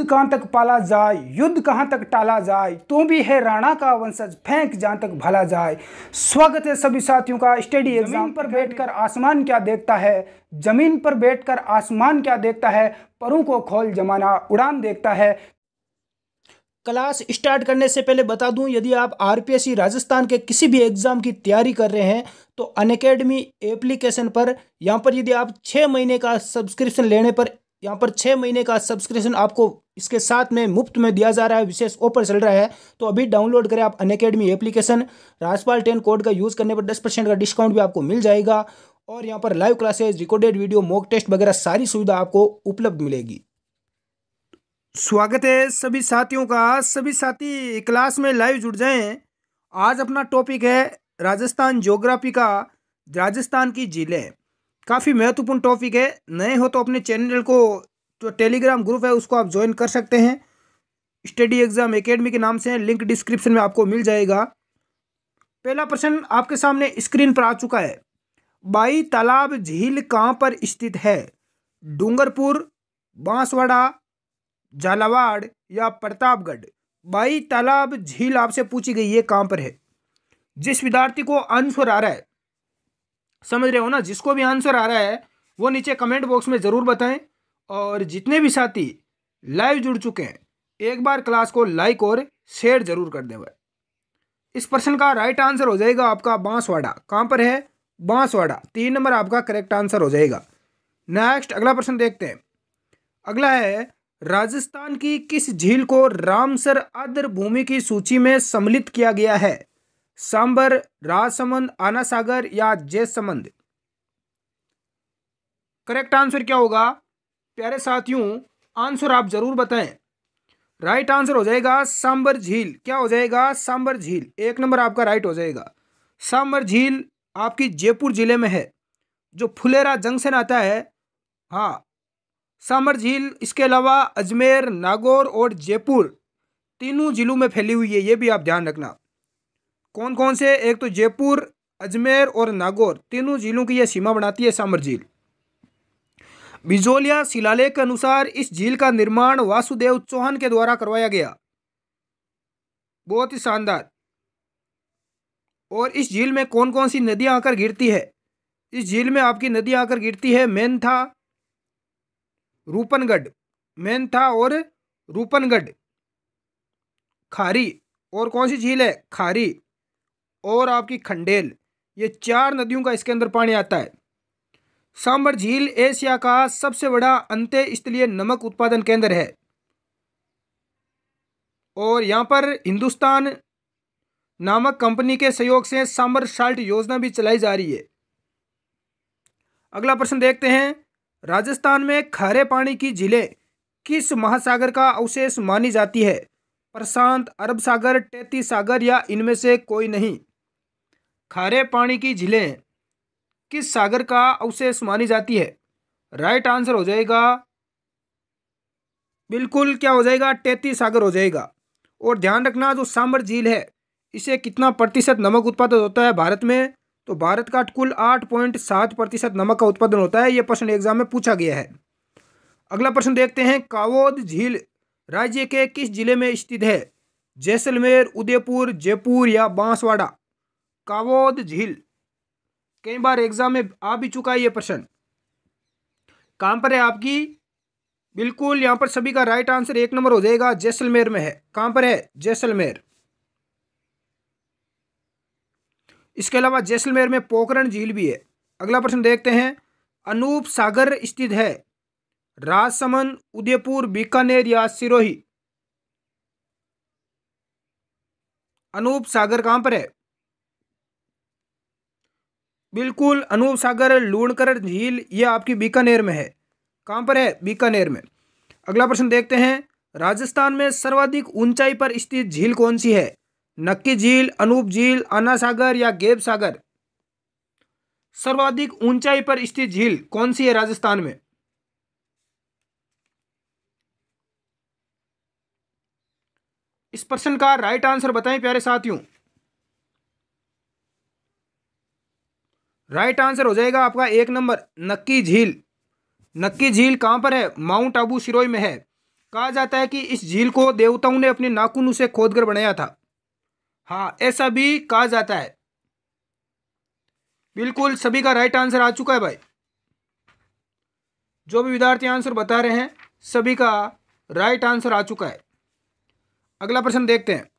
युद्ध कहाँ तक पाला जाए युद्ध कहाँ तक टाला जाए तू तो भी है राणा का वंशज फेंक जहाँ तक भला जाए स्वागत है सभी साथियों का स्टडी एग्जाम पर बैठकर आसमान क्या देखता है जमीन पर बैठकर आसमान क्या देखता है परों को खोल जमाना उड़ान देखता है क्लास स्टार्ट करने से पहले बता दूं यदि आप आर राजस्थान के किसी भी एग्ज़ाम की तैयारी कर रहे हैं तो अनकेडमी एप्लीकेशन पर यहाँ पर यदि आप छः महीने का सब्सक्रिप्शन लेने पर यहाँ पर छः महीने का सब्सक्रिप्शन आपको इसके साथ में मुफ्त में दिया जा रहा है विशेष ऑफर चल रहा है तो अभी डाउनलोड करें आप Unacademy application Rajpal ten code का यूज़ करने पर दस परसेंट का डिस्काउंट भी आपको मिल जाएगा और यहाँ पर live classes recorded video mock test वगैरह सारी सुविधा आपको उपलब्ध मिलेगी स्वागत है सभी साथियों का सभी साथी क्लास में लाइव जुड़ जाएँ आज अपना टॉपिक है राजस्थान ज्योग्राफी का राजस्थान की जिले काफ़ी महत्वपूर्ण टॉपिक है नए हो तो अपने चैनल को जो टेलीग्राम ग्रुप है उसको आप ज्वाइन कर सकते हैं स्टडी एग्ज़ाम एकेडमी के नाम से लिंक डिस्क्रिप्शन में आपको मिल जाएगा पहला प्रश्न आपके सामने स्क्रीन पर आ चुका है बाई तालाब झील कहाँ पर स्थित है डूंगरपुर बांसवाड़ा झालावाड़ या प्रतापगढ़ बाई तालाब झील आपसे पूछी गई है कहाँ पर है जिस विद्यार्थी को आंसर आ रहा है समझ रहे हो ना जिसको भी आंसर आ रहा है वो नीचे कमेंट बॉक्स में ज़रूर बताएं और जितने भी साथी लाइव जुड़ चुके हैं एक बार क्लास को लाइक और शेयर जरूर कर दें भाई इस प्रश्न का राइट आंसर हो जाएगा आपका बांसवाड़ा कहाँ पर है बांसवाड़ा तीन नंबर आपका करेक्ट आंसर हो जाएगा नेक्स्ट अगला प्रश्न देखते हैं अगला है राजस्थान की किस झील को रामसर आदर भूमि की सूची में सम्मिलित किया गया है सांबर राजसमंद आना सागर या जयसमंद करेक्ट आंसर क्या होगा प्यारे साथियों आंसर आप जरूर बताएं राइट आंसर हो जाएगा सांबर झील क्या हो जाएगा सांबर झील एक नंबर आपका राइट हो जाएगा सांबर झील आपकी जयपुर ज़िले में है जो फुलेरा जंक्शन आता है हाँ सांबर झील इसके अलावा अजमेर नागौर और जयपुर तीनों जिलों में फैली हुई है ये भी आप ध्यान रखना कौन कौन से एक तो जयपुर अजमेर और नागौर तीनों जिलों की यह सीमा बनाती है सामर झील बिजोलिया शिलालेख के अनुसार इस झील का निर्माण वासुदेव चौहान के द्वारा करवाया गया बहुत ही शानदार और इस झील में कौन कौन सी नदियां आकर गिरती है इस झील में आपकी नदियां आकर गिरती है मेनथा रूपनगढ़ मेनथा और रूपनगढ़ खारी और कौन सी झील है खारी और आपकी खंडेल ये चार नदियों का इसके अंदर पानी आता है सांबर झील एशिया का सबसे बड़ा अंत्य स्थलीय नमक उत्पादन केंद्र है और यहाँ पर हिंदुस्तान नामक कंपनी के सहयोग से सांबर साल्ट योजना भी चलाई जा रही है अगला प्रश्न देखते हैं राजस्थान में खारे पानी की झीलें किस महासागर का अवशेष मानी जाती है प्रशांत अरब सागर टैती सागर या इनमें से कोई नहीं खारे पानी की झीलें किस सागर का अवशेष मानी जाती है राइट आंसर हो जाएगा बिल्कुल क्या हो जाएगा तैतीस सागर हो जाएगा और ध्यान रखना जो सांबर झील है इसे कितना प्रतिशत नमक उत्पादन होता है भारत में तो भारत का कुल आठ पॉइंट सात प्रतिशत नमक का उत्पादन होता है ये प्रश्न एग्जाम में पूछा गया है अगला प्रश्न देखते हैं कावोद झील राज्य के किस जिले में स्थित है जैसलमेर उदयपुर जयपुर या बांसवाड़ा कावोद झील कई बार एग्जाम में आ भी चुका है ये प्रश्न कहाँ पर है आपकी बिल्कुल यहाँ पर सभी का राइट आंसर एक नंबर हो जाएगा जैसलमेर में है कहाँ पर है जैसलमेर इसके अलावा जैसलमेर में पोखरण झील भी है अगला प्रश्न देखते हैं अनूप सागर स्थित है राजसमंद उदयपुर बीकानेर या सिरोही अनूप सागर कहाँ पर है बिल्कुल अनूप सागर लूणकर झील ये आपकी बीकानेर में है कहाँ पर है बीकानेर में अगला प्रश्न देखते हैं राजस्थान में सर्वाधिक ऊंचाई पर स्थित झील कौन सी है नक्की झील अनूप झील आना सागर या गेब सागर सर्वाधिक ऊंचाई पर स्थित झील कौन सी है राजस्थान में इस प्रश्न का राइट आंसर बताएं प्यारे साथियों राइट आंसर हो जाएगा आपका एक नंबर नक्की झील नक्की झील कहाँ पर है माउंट आबू सिरोई में है कहा जाता है कि इस झील को देवताओं ने अपने उसे से खोदकर बनाया था हाँ ऐसा भी कहा जाता है बिल्कुल सभी का राइट आंसर आ चुका है भाई जो भी विद्यार्थी आंसर बता रहे हैं सभी का राइट आंसर आ चुका है अगला प्रश्न देखते हैं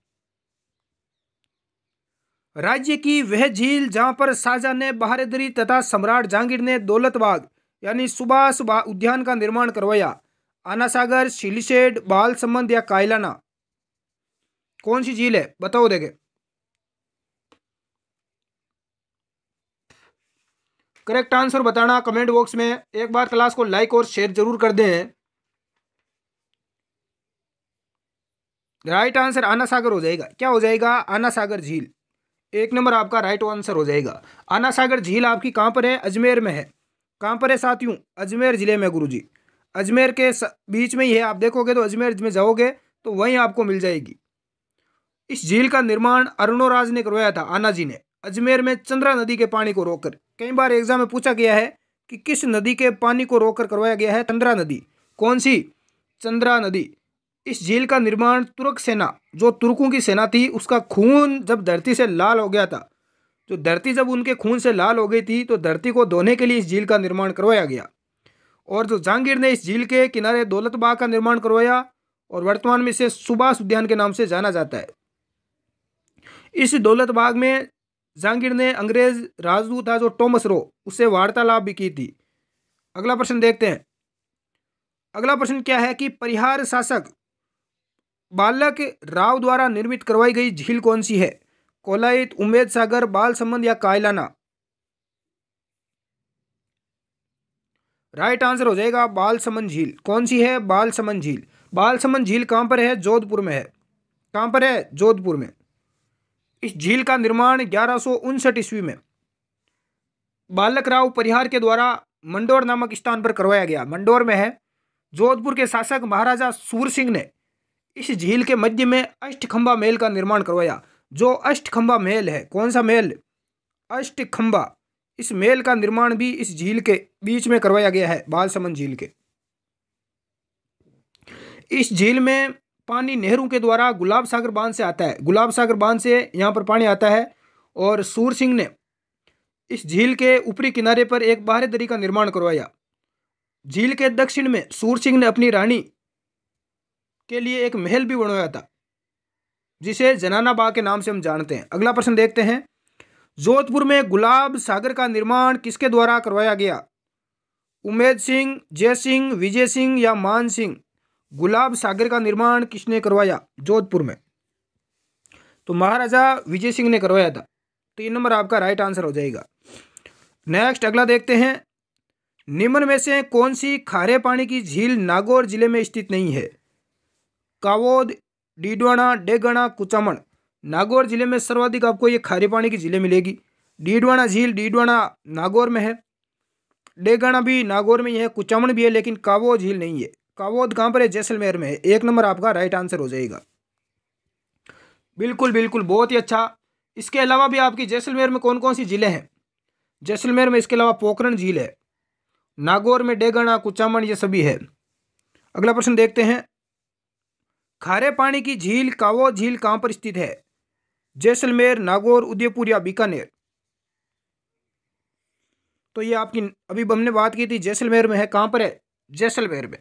राज्य की वह झील जहां पर शाहजहां ने बहारेदरी तथा सम्राट जहांगीर ने दौलतबाग यानी सुभाष उद्यान का निर्माण करवाया आनासागर शिलीशेड बाल संबंध या कायलाना कौन सी झील है बताओ देखे करेक्ट आंसर बताना कमेंट बॉक्स में एक बार क्लास को लाइक और शेयर जरूर कर दें राइट आंसर आना सागर हो जाएगा क्या हो जाएगा आना सागर झील एक नंबर आपका राइट आंसर हो जाएगा आना सागर झील आपकी कहाँ पर है अजमेर में है कहाँ पर है साथियों अजमेर ज़िले में गुरुजी अजमेर के बीच में ही है आप देखोगे तो अजमेर में जाओगे तो वहीं आपको मिल जाएगी इस झील का निर्माण अरुणोराज ने करवाया था आना जी ने अजमेर में चंद्रा नदी के पानी को रोककर कई बार एग्जाम में पूछा गया है कि किस नदी के पानी को रोककर करवाया गया है चंद्रा नदी कौन सी चंद्रा नदी इस झील का निर्माण तुर्क सेना जो तुर्कों की सेना थी उसका खून जब धरती से लाल हो गया था तो धरती जब उनके खून से लाल हो गई थी तो धरती को धोने के लिए इस झील का निर्माण करवाया गया और जो जहांगीर ने इस झील के किनारे दौलतबाग का निर्माण करवाया और वर्तमान में इसे सुभाष उद्यान के नाम से जाना जाता है इस दौलतबाग में जहांगीर ने अंग्रेज राजदूत था जो टॉमस रो उससे वार्तालाप भी की थी अगला प्रश्न देखते हैं अगला प्रश्न क्या है कि परिहार शासक बालक राव द्वारा निर्मित करवाई गई झील कौन सी है कोलाइत उम्मेद सागर बाल संबंध या कायलाना राइट आंसर हो जाएगा बाल समन झील कौन सी है बाल समन झील बाल समन झील कहाँ पर है जोधपुर में है कहाँ पर है जोधपुर में इस झील का निर्माण ग्यारह सौ उनसठ ईस्वी में बालक राव परिहार के द्वारा मंडोर नामक स्थान पर करवाया गया मंडोर में है जोधपुर के शासक महाराजा सूर सिंह ने इस झील के मध्य में अष्टखंबा महल का निर्माण करवाया जो अष्टखंबा महल है कौन सा महल अष्टखंबा इस महल का निर्माण भी इस झील के बीच में करवाया गया है समन झील के इस झील में पानी नेहरू के द्वारा गुलाब सागर बांध से आता है गुलाब सागर बांध से यहाँ पर पानी आता है और सूर सिंह ने इस झील के ऊपरी किनारे पर एक बाहरी दरी का निर्माण करवाया झील के दक्षिण में सूर सिंह ने अपनी रानी के लिए एक महल भी बनवाया था जिसे जनाना बाग के नाम से हम जानते हैं अगला प्रश्न देखते हैं जोधपुर में गुलाब सागर का निर्माण किसके द्वारा करवाया गया उमेद सिंह जय सिंह विजय सिंह या मान सिंह गुलाब सागर का निर्माण किसने करवाया जोधपुर में तो महाराजा विजय सिंह ने करवाया था तो नंबर आपका राइट आंसर हो जाएगा नेक्स्ट अगला देखते हैं निम्न में से कौन सी खारे पानी की झील नागौर जिले में स्थित नहीं है कावोद डीडवाणा डेगणा कुचामण नागौर जिले में सर्वाधिक आपको ये खारे पानी की झीलें मिलेगी डीडवाणा झील डीडवाणा नागौर में है डेगणा भी नागौर में ही है कुचामण भी है लेकिन कावो झील नहीं है कावोद कहाँ पर है जैसलमेर में है एक नंबर आपका राइट आंसर हो जाएगा बिल्कुल बिल्कुल बहुत ही अच्छा इसके अलावा भी आपकी जैसलमेर में कौन कौन सी झीलें हैं जैसलमेर में इसके अलावा पोखरण झील है नागौर में डेगणा कुचामण ये सभी है अगला प्रश्न देखते हैं खारे पानी की झील कावो झील कहाँ पर स्थित है जैसलमेर नागौर उदयपुर या बीकानेर तो ये आपकी अभी हमने बात की थी जैसलमेर में है कहाँ पर है जैसलमेर में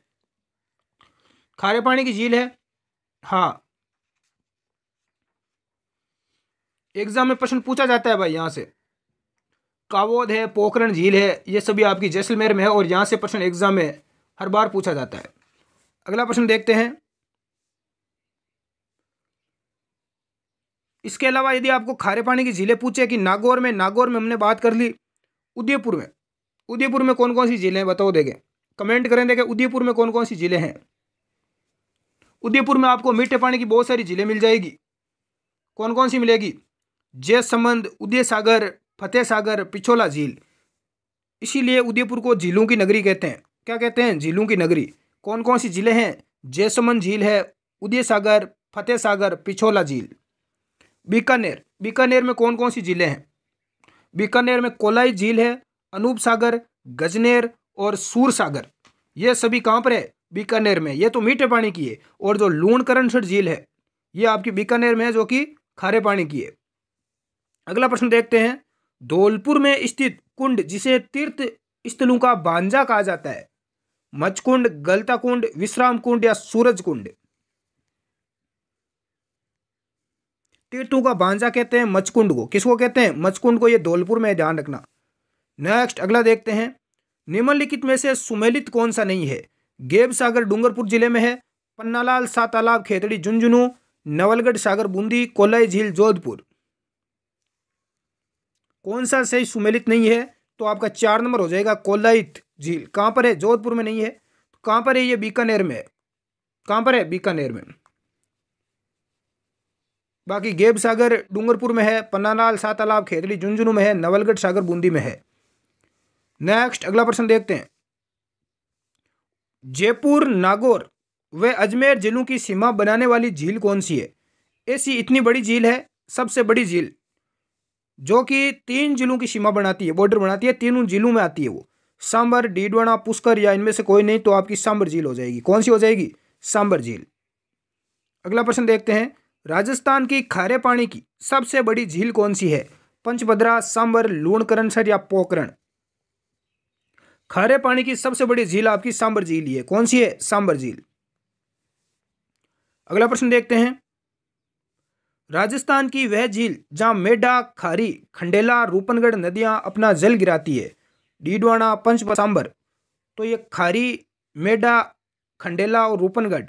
खारे पानी की झील है हाँ एग्जाम में प्रश्न पूछा जाता है भाई यहाँ से कावोद है पोखरण झील है ये सभी आपकी जैसलमेर में है और यहाँ से प्रश्न एग्जाम में हर बार पूछा जाता है अगला प्रश्न देखते हैं इसके अलावा यदि आपको खारे पानी की ज़िले पूछे कि नागौर में नागौर में हमने बात कर ली उदयपुर में उदयपुर में कौन कौन सी जिले हैं बताओ देखें कमेंट करें देखें उदयपुर में कौन कौन सी जिले हैं उदयपुर में आपको मीठे पानी की बहुत सारी झीलें मिल जाएगी कौन कौन सी मिलेगी जयसमंद उदय सागर फतेह सागर पिछोला झील इसीलिए उदयपुर को झीलों की नगरी कहते हैं क्या कहते हैं झीलों की नगरी कौन कौन सी जिले हैं जयसमंद झील है उदय सागर फतेह सागर पिछोला झील बीकानेर बीकानेर में कौन कौन सी झीलें हैं बीकानेर में कोलाई झील है अनूप सागर गजनेर और सूर सागर ये सभी कहाँ पर है बीकानेर में ये तो मीठे पानी की है और जो लूण करणसर झील है ये आपकी बीकानेर में है जो कि खारे पानी की है अगला प्रश्न देखते हैं धौलपुर में स्थित कुंड जिसे तीर्थ स्थलों का बांझा कहा जाता है मचकुंड गलता कुंड विश्राम कुंड या सूरज कुंड टीटू का भांजा कहते हैं मचकुंड को किसको कहते हैं मचकुंड को ये धौलपुर में ध्यान रखना नेक्स्ट अगला देखते हैं निम्नलिखित में से सुमेलित कौन सा नहीं है गेब सागर डूंगरपुर जिले में है पन्नालाल सातालाब खेतड़ी झुंझुनू नवलगढ़ सागर बूंदी कोलाई झील जोधपुर कौन सा सही सुमेलित नहीं है तो आपका चार नंबर हो जाएगा कोलाइत झील कहाँ पर है जोधपुर में नहीं है तो कहाँ पर है ये बीकानेर में है कहाँ पर है बीकानेर में बाकी गेब सागर डूंगरपुर में है पन्नालाल सातालाब खेतड़ी झुंझुनू में है नवलगढ़ सागर बूंदी में है नेक्स्ट अगला प्रश्न देखते हैं जयपुर नागौर व अजमेर जिलों की सीमा बनाने वाली झील कौन सी है ऐसी इतनी बड़ी झील है सबसे बड़ी झील जो कि तीन जिलों की सीमा बनाती है बॉर्डर बनाती है तीनों जिलों में आती है वो सांबर डीडवाना पुष्कर या इनमें से कोई नहीं तो आपकी सांबर झील हो जाएगी कौन सी हो जाएगी सांबर झील अगला प्रश्न देखते हैं राजस्थान की खारे पानी की सबसे बड़ी झील कौन सी है पंचभद्रा सांबर लूणकरण सर या पोकरण खारे पानी की सबसे बड़ी झील आपकी सांबर झील है कौन सी है सांबर झील अगला प्रश्न देखते हैं राजस्थान की वह झील जहां मेढा खारी खंडेला रूपनगढ़ नदियां अपना जल गिराती है डीडवाणा पंचभ सांबर तो ये खारी मेढा खंडेला और रूपनगढ़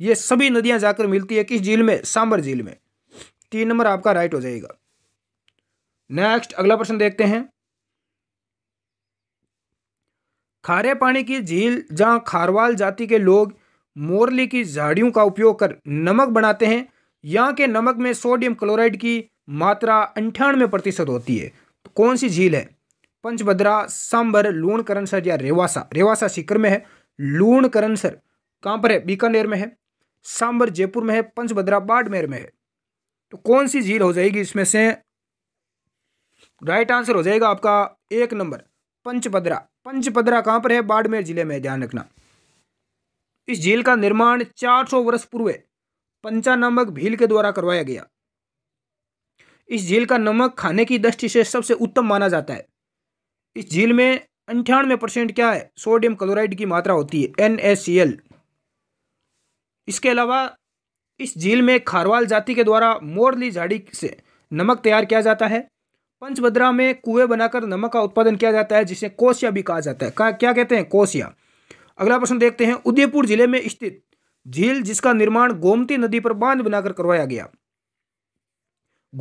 ये सभी नदियां जाकर मिलती है किस झील में सांबर झील में तीन नंबर आपका राइट हो जाएगा नेक्स्ट अगला प्रश्न देखते हैं खारे पानी की झील जहां खारवाल जाति के लोग मोरली की झाड़ियों का उपयोग कर नमक बनाते हैं यहाँ के नमक में सोडियम क्लोराइड की मात्रा अंठानवे प्रतिशत होती है तो कौन सी झील है पंचभद्रा सांबर लूण करणसर या रेवासा रेवासा सिकर में है लूण करणसर कहाँ पर है बीकानेर में है सांबर जयपुर में है पंचभद्रा बाड़मेर में है तो कौन सी झील हो जाएगी इसमें से राइट आंसर हो जाएगा आपका एक नंबर पंचभद्रा पंचभद्रा कहाँ पर है बाड़मेर जिले में ध्यान रखना इस झील का निर्माण 400 वर्ष पूर्व पंचा नामक भील के द्वारा करवाया गया इस झील का नमक खाने की दृष्टि से सबसे उत्तम माना जाता है इस झील में अंठानवे परसेंट क्या है सोडियम क्लोराइड की मात्रा होती है एन इसके अलावा इस झील में खारवाल जाति के द्वारा मोरली झाड़ी से नमक तैयार किया जाता है पंचभद्रा में कुएं बनाकर नमक का उत्पादन किया जाता है जिसे कोसिया भी कहा जाता है क्या कहते हैं कोसिया अगला प्रश्न देखते हैं उदयपुर जिले में स्थित झील जिसका निर्माण गोमती नदी पर बांध बनाकर करवाया गया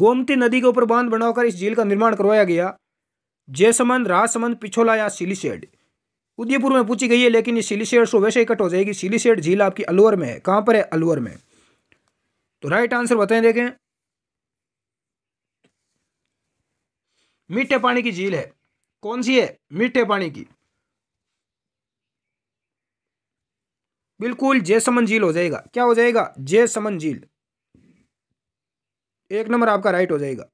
गोमती नदी के ऊपर बांध बनाकर इस झील का निर्माण करवाया गया जयसमंद राजसमंद पिछोला या सिलीशेड़ उदयपुर में पूछी गई है लेकिन ये सिलीसेड सो वैसे ही कट हो जाएगी सिलीसेड झील आपकी अलवर में है कहाँ पर है अलवर में तो राइट आंसर बताएं देखें मीठे पानी की झील है कौन सी है मीठे पानी की बिल्कुल जयसमन झील हो जाएगा क्या हो जाएगा जयसमन झील एक नंबर आपका राइट हो जाएगा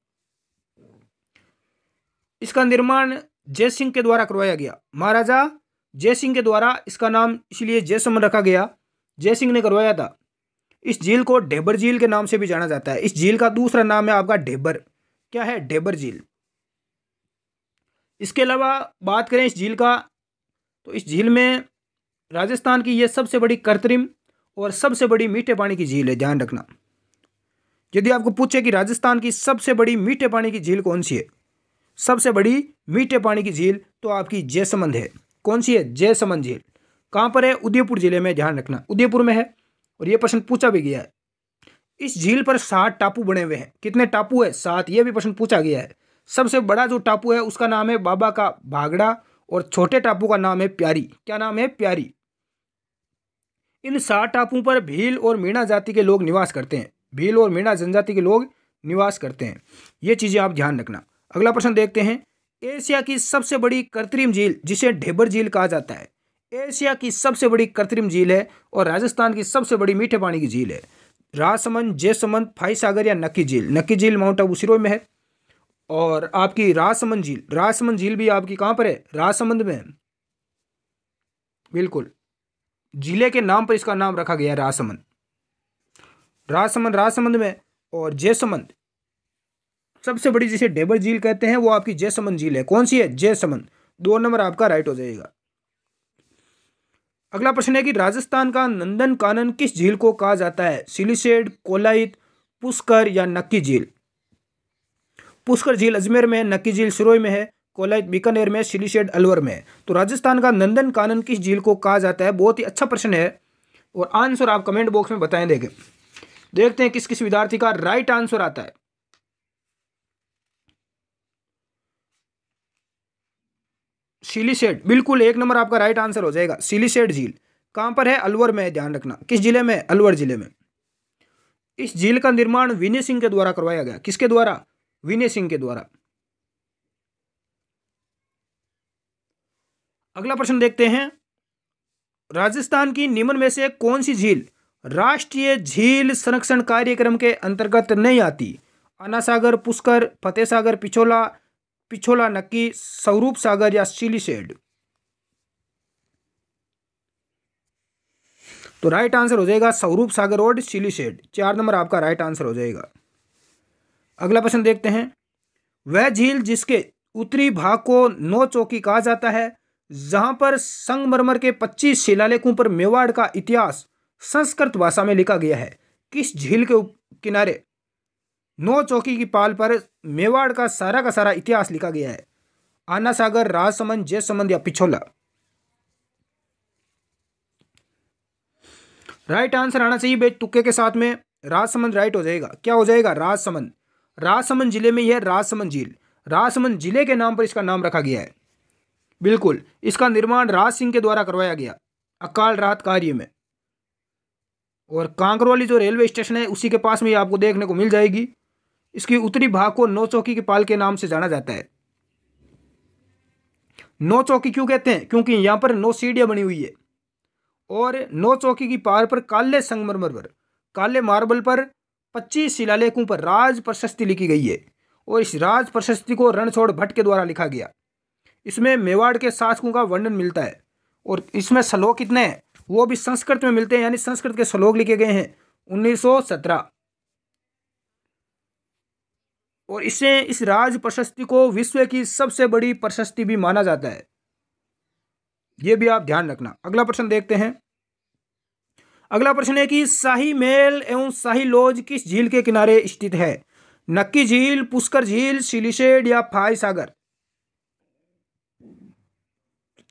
इसका निर्माण जय सिंह के द्वारा करवाया गया महाराजा जय सिंह के द्वारा इसका नाम इसलिए जयसमन रखा गया जय सिंह ने करवाया था इस झील को ढेबर झील के नाम से भी जाना जाता है इस झील का दूसरा नाम है आपका ढेबर क्या है ढेबर झील इसके अलावा बात करें इस झील का तो इस झील में राजस्थान की यह सबसे बड़ी कृत्रिम और सबसे बड़ी मीठे पानी की झील है ध्यान रखना यदि आपको पूछे कि राजस्थान की सबसे बड़ी मीठे पानी की झील कौन सी है सबसे बड़ी मीठे पानी की झील तो आपकी जयसमंद है कौन सी है जय झील कहाँ पर है उदयपुर जिले में ध्यान रखना उदयपुर में है और ये प्रश्न पूछा भी गया है इस झील पर सात टापू बने हुए हैं कितने टापू है सात ये भी प्रश्न पूछा गया है सबसे बड़ा जो टापू है उसका नाम है बाबा का भागड़ा और छोटे टापू का नाम है प्यारी क्या नाम है प्यारी इन सात टापू पर भील और मीणा जाति के लोग निवास करते हैं भील और मीणा जनजाति के लोग निवास करते हैं ये चीज़ें आप ध्यान रखना अगला प्रश्न देखते हैं एशिया की सबसे बड़ी कृत्रिम झील जिसे ढेबर झील कहा जाता है एशिया की सबसे बड़ी कृत्रिम झील है और राजस्थान की सबसे बड़ी मीठे पानी की झील है राजसमंद जयसमंद फाई सागर या नक्की झील नक्की झील माउंट आबू सिरोई में है और आपकी राजसमंद झील राजसमंद झील भी आपकी कहाँ पर है राजसमंद में बिल्कुल जिले के नाम पर इसका नाम रखा गया है राजसमंद राजसमंद राजसमंद में और जयसमंद सबसे बड़ी जिसे डेबर झील कहते हैं वो आपकी जयसमंद झील है कौन सी है जयसमंद दो नंबर आपका राइट हो जाएगा अगला प्रश्न है कि राजस्थान का नंदन कानन किस झील को कहा जाता है सिलीसेड कोलाइत पुष्कर या नक्की झील पुष्कर झील अजमेर में नक्की झील सिरोई में है कोलाइत बीकानेर में सिलीसेड अलवर में है तो राजस्थान का नंदन कानन किस झील को कहा जाता है बहुत ही अच्छा प्रश्न है और आंसर आप कमेंट बॉक्स में बताएं देखें देखते हैं किस किस विद्यार्थी का राइट आंसर आता है सिलीसेड बिल्कुल एक नंबर आपका राइट आंसर हो जाएगा सिलीसेड झील कहाँ पर है अलवर में ध्यान रखना किस जिले में अलवर जिले में इस झील का निर्माण विनय सिंह के द्वारा करवाया गया किसके द्वारा विनय सिंह के द्वारा अगला प्रश्न देखते हैं राजस्थान की निम्न में से कौन सी झील राष्ट्रीय झील संरक्षण कार्यक्रम के अंतर्गत नहीं आती अनासागर पुष्कर फतेह सागर पिछोला पिछोला नक्की स्वरूप सागर या चिली शेड तो राइट आंसर हो जाएगा स्वरूप सागर और चिली शेड चार नंबर आपका राइट आंसर हो जाएगा अगला प्रश्न देखते हैं वह झील जिसके उत्तरी भाग को नौ चौकी कहा जाता है जहां पर संगमरमर के 25 शिलालेखों पर मेवाड़ का इतिहास संस्कृत भाषा में लिखा गया है किस झील के किनारे नौ चौकी की पाल पर मेवाड़ का सारा का सारा इतिहास लिखा गया है आना सागर राजसमंद जयसमंद या पिछोला राइट आंसर आना चाहिए भाई तुक्के के साथ में राजसमंद राइट हो जाएगा क्या हो जाएगा राजसमंद राजसमंद जिले में यह राजसमंद झील राजसमंद जिले के नाम पर इसका नाम रखा गया है बिल्कुल इसका निर्माण राज सिंह के द्वारा करवाया गया अकाल रात कार्य में और कांकरौली जो रेलवे स्टेशन है उसी के पास में आपको देखने को मिल जाएगी इसके उत्तरी भाग को नौ चौकी के पाल के नाम से जाना जाता है नौ चौकी क्यों कहते हैं क्योंकि यहाँ पर नौ सीढ़ियां बनी हुई है और नौ चौकी की पार पर काले संगमरमर पर काले मार्बल पर पच्चीस शिलालेखों पर राज प्रशस्ति लिखी गई है और इस राज प्रशस्ति को रणछोड़ भट्ट के द्वारा लिखा गया इसमें मेवाड़ के शासकों का वर्णन मिलता है और इसमें श्लोक कितने हैं वो भी संस्कृत में मिलते हैं यानी संस्कृत के श्लोक लिखे गए हैं उन्नीस सौ सत्रह और इसे इस राज प्रशस्ति को विश्व की सबसे बड़ी प्रशस्ति भी माना जाता है यह भी आप ध्यान रखना अगला प्रश्न देखते हैं अगला प्रश्न है कि शाही मेल एवं शाही लॉज किस झील के किनारे स्थित है नक्की झील पुष्कर झील सिलिशेड या फाई सागर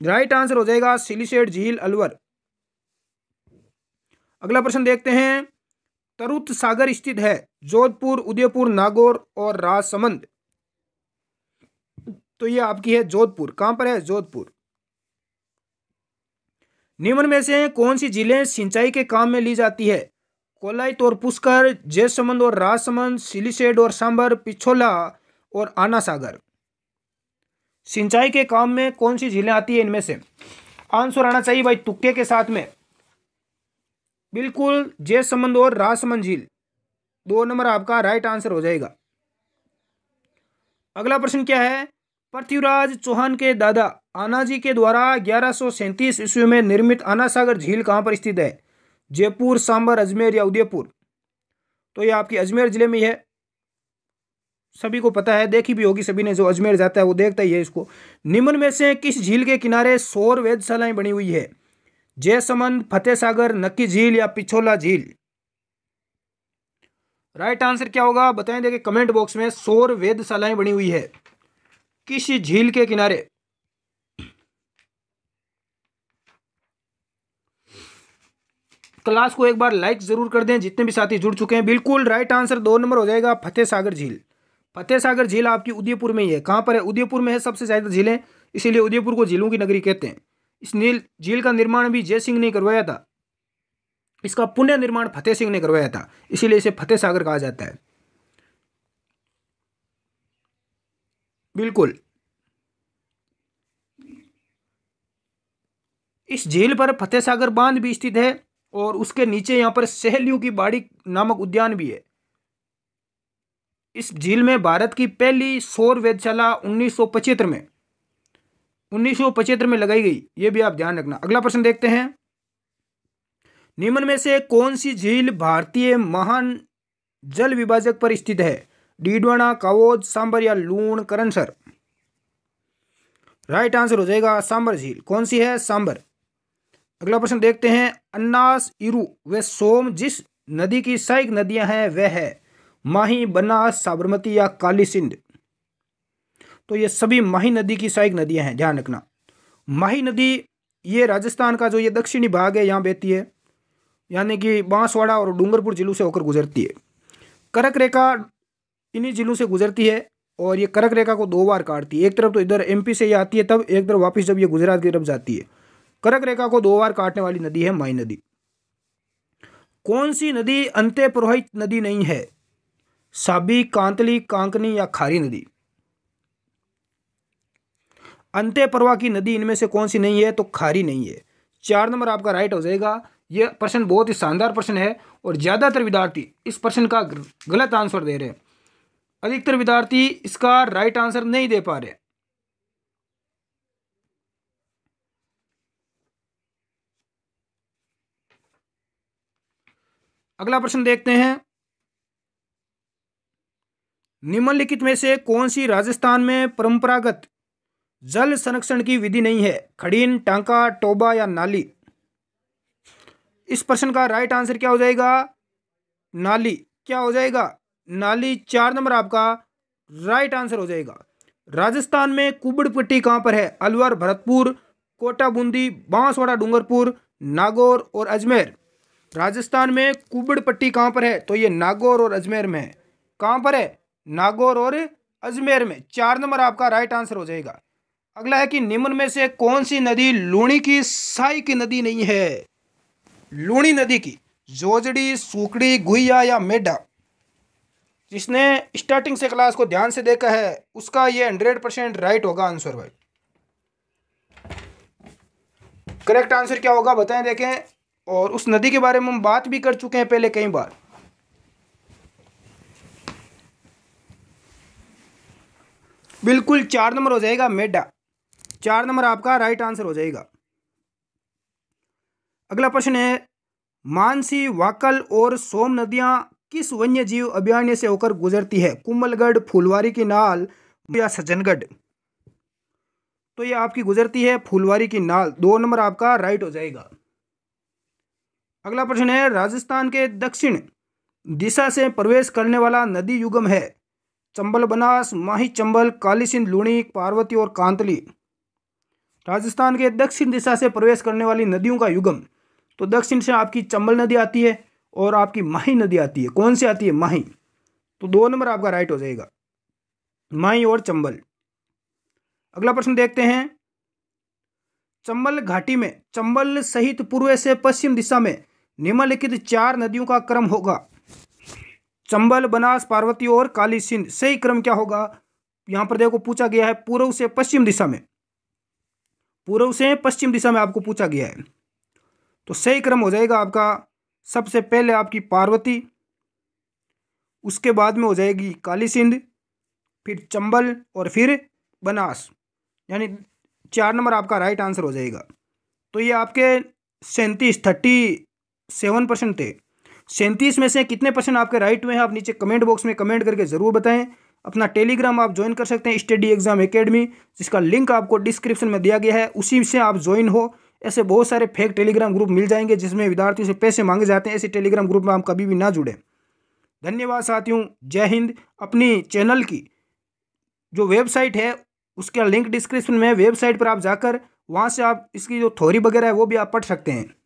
राइट आंसर हो जाएगा सिलिशेड झील अलवर अगला प्रश्न देखते हैं तरुत सागर स्थित है जोधपुर उदयपुर नागौर और राजसमंद तो ये आपकी है जोधपुर कहां पर है जोधपुर निम्न में से कौन सी जिले सिंचाई के काम में ली जाती है कोलाइत और पुष्कर जयसमंद और राजसमंद सिलीसेड और सांबर पिछोला और आना सागर सिंचाई के काम में कौन सी झीलें आती है इनमें से आंसर आना चाहिए भाई तुक्के के साथ में बिल्कुल जयसमंद और राजसमंद झील दो नंबर आपका राइट आंसर हो जाएगा अगला प्रश्न क्या है पृथ्वीराज चौहान के दादा आनाजी के द्वारा ग्यारह सौ सैंतीस ईस्वी में निर्मित आनासागर झील कहाँ पर स्थित है जयपुर सांबर अजमेर या उदयपुर तो ये आपके अजमेर ज़िले में है सभी को पता है देखी भी होगी सभी ने जो अजमेर जाता है वो देखता ही है इसको निम्न में से किस झील के किनारे सौर वेधशालाएं बनी हुई है जयसमंद फतेह सागर नक्की झील या पिछोला झील राइट आंसर क्या होगा बताएं देखिए कमेंट बॉक्स में सौर वेदशालाएं बनी हुई है किस झील के किनारे क्लास को एक बार लाइक जरूर कर दें जितने भी साथी जुड़ चुके हैं बिल्कुल राइट आंसर दो नंबर हो जाएगा फतेह सागर झील फतेह सागर झील आपकी उदयपुर में ही है कहां पर है उदयपुर में है सबसे ज़्यादा झीलें इसीलिए उदयपुर को झीलों की नगरी कहते हैं इस झील का निर्माण भी जय सिंह ने करवाया था इसका पुण्य निर्माण फतेह सिंह ने करवाया था इसीलिए इसे फतेह सागर कहा जाता है बिल्कुल इस झील पर फतेह सागर बांध भी स्थित है और उसके नीचे यहां पर सहेलियों की बाड़ी नामक उद्यान भी है इस झील में भारत की पहली सौर वेधशाला उन्नीस में उन्नीस में लगाई गई ये भी आप ध्यान रखना अगला प्रश्न देखते हैं निम्न में से कौन सी झील भारतीय महान जल विभाजक पर स्थित है डीडवाना कावोज सांबर या लूण करनसर राइट आंसर हो जाएगा सांबर झील कौन सी है सांबर अगला प्रश्न देखते हैं अन्नास इरु वे सोम जिस नदी की सहायक नदियां हैं वह है माही बनास साबरमती या काली सिंध तो ये सभी माही नदी की सहायक नदियां हैं ध्यान रखना माही नदी ये राजस्थान का जो ये दक्षिणी भाग है यहाँ बहती है यानी कि बांसवाड़ा और डूंगरपुर जिलों से होकर गुजरती है करक रेखा इन्हीं जिलों से गुजरती है और ये करक रेखा को दो बार काटती है एक तरफ तो इधर एमपी से ये आती है तब एक तरफ वापस जब ये गुजरात की तरफ जाती है करक रेखा को दो बार काटने वाली नदी है माई नदी कौन सी नदी अंत्य प्रोहित नदी नहीं है साबी कांतली कांकनी या खारी नदी अंत्य प्रवाह की नदी इनमें से कौन सी नहीं है तो खारी नहीं है चार नंबर आपका राइट हो जाएगा यह प्रश्न बहुत ही शानदार प्रश्न है और ज़्यादातर विद्यार्थी इस प्रश्न का गलत आंसर दे रहे हैं अधिकतर विद्यार्थी इसका राइट आंसर नहीं दे पा रहे अगला प्रश्न देखते हैं निम्नलिखित में से कौन सी राजस्थान में परंपरागत जल संरक्षण की विधि नहीं है खड़ीन टांका टोबा या नाली इस प्रश्न का राइट आंसर क्या हो जाएगा नाली क्या हो जाएगा नाली चार नंबर आपका राइट आंसर हो जाएगा राजस्थान में कुबड़ पट्टी कहाँ पर है अलवर भरतपुर कोटा बूंदी बांसवाड़ा डूंगरपुर नागौर और अजमेर राजस्थान में कुबड़ पट्टी कहाँ पर है तो ये नागौर और अजमेर में है कहाँ पर है नागौर और अजमेर में चार नंबर आपका राइट आंसर हो जाएगा अगला है कि निम्न में से कौन सी नदी लूणी की साई की नदी नहीं है लूणी नदी की जोजड़ी सूकड़ी गुहिया या मेढा जिसने स्टार्टिंग से क्लास को ध्यान से देखा है उसका ये हंड्रेड परसेंट राइट होगा आंसर भाई करेक्ट आंसर क्या होगा बताएं देखें और उस नदी के बारे में हम बात भी कर चुके हैं पहले कई बार बिल्कुल चार नंबर हो जाएगा मेडा चार नंबर आपका राइट आंसर हो जाएगा अगला प्रश्न है मानसी वाकल और सोम नदियां किस वन्य जीव अभ्यारण्य से होकर गुजरती है कुंभलगढ़ फुलवारी की नाल या सज्जनगढ़ तो ये आपकी गुजरती है फुलवारी की नाल दो नंबर आपका राइट हो जाएगा अगला प्रश्न है राजस्थान के दक्षिण दिशा से प्रवेश करने वाला नदी युगम है चंबल बनास माही चंबल काली लूणी पार्वती और कांतली राजस्थान के दक्षिण दिशा से प्रवेश करने वाली नदियों का युगम तो दक्षिण से आपकी चंबल नदी आती है और आपकी माही नदी आती है कौन सी आती है माही तो दो नंबर आपका राइट हो जाएगा माही और चंबल अगला प्रश्न देखते हैं चंबल घाटी में चंबल सहित पूर्व से पश्चिम दिशा में निम्नलिखित चार नदियों का क्रम होगा चंबल बनास पार्वती और काली सिंध सही क्रम क्या होगा यहां पर देखो पूछा गया है पूर्व से पश्चिम दिशा में पूर्व से पश्चिम दिशा में आपको पूछा गया है तो सही क्रम हो जाएगा आपका सबसे पहले आपकी पार्वती उसके बाद में हो जाएगी काली सिंध फिर चंबल और फिर बनास यानी चार नंबर आपका राइट आंसर हो जाएगा तो ये आपके सैंतीस थर्टी सेवन परसेंट थे सैंतीस में से कितने परसेंट आपके राइट हुए हैं आप नीचे कमेंट बॉक्स में कमेंट करके ज़रूर बताएं अपना टेलीग्राम आप ज्वाइन कर सकते हैं स्टडी एग्जाम एकेडमी जिसका लिंक आपको डिस्क्रिप्शन में दिया गया है उसी से आप ज्वाइन हो ऐसे बहुत सारे फेक टेलीग्राम ग्रुप मिल जाएंगे जिसमें विद्यार्थियों से पैसे मांगे जाते हैं ऐसे टेलीग्राम ग्रुप में हम कभी भी ना जुड़ें धन्यवाद साथियों जय हिंद अपनी चैनल की जो वेबसाइट है उसका लिंक डिस्क्रिप्शन में वेबसाइट पर आप जाकर वहाँ से आप इसकी जो थोरी वगैरह है वो भी आप पढ़ सकते हैं